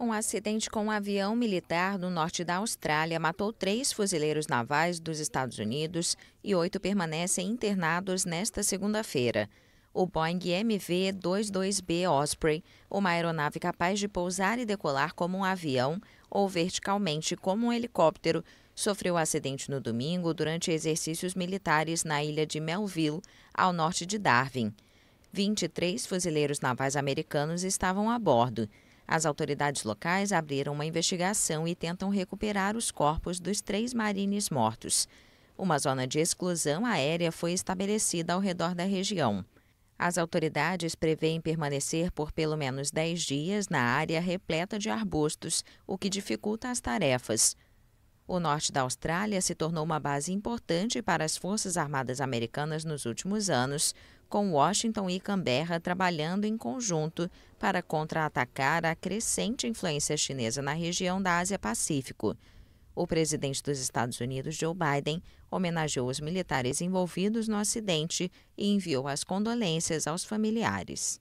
Um acidente com um avião militar no norte da Austrália matou três fuzileiros navais dos Estados Unidos e oito permanecem internados nesta segunda-feira. O Boeing MV-22B Osprey, uma aeronave capaz de pousar e decolar como um avião ou verticalmente como um helicóptero, sofreu um acidente no domingo durante exercícios militares na ilha de Melville, ao norte de Darwin. 23 fuzileiros navais americanos estavam a bordo. As autoridades locais abriram uma investigação e tentam recuperar os corpos dos três marines mortos. Uma zona de exclusão aérea foi estabelecida ao redor da região. As autoridades prevêem permanecer por pelo menos 10 dias na área repleta de arbustos, o que dificulta as tarefas. O norte da Austrália se tornou uma base importante para as Forças Armadas Americanas nos últimos anos, com Washington e Canberra trabalhando em conjunto para contra-atacar a crescente influência chinesa na região da Ásia-Pacífico. O presidente dos Estados Unidos, Joe Biden, homenageou os militares envolvidos no acidente e enviou as condolências aos familiares.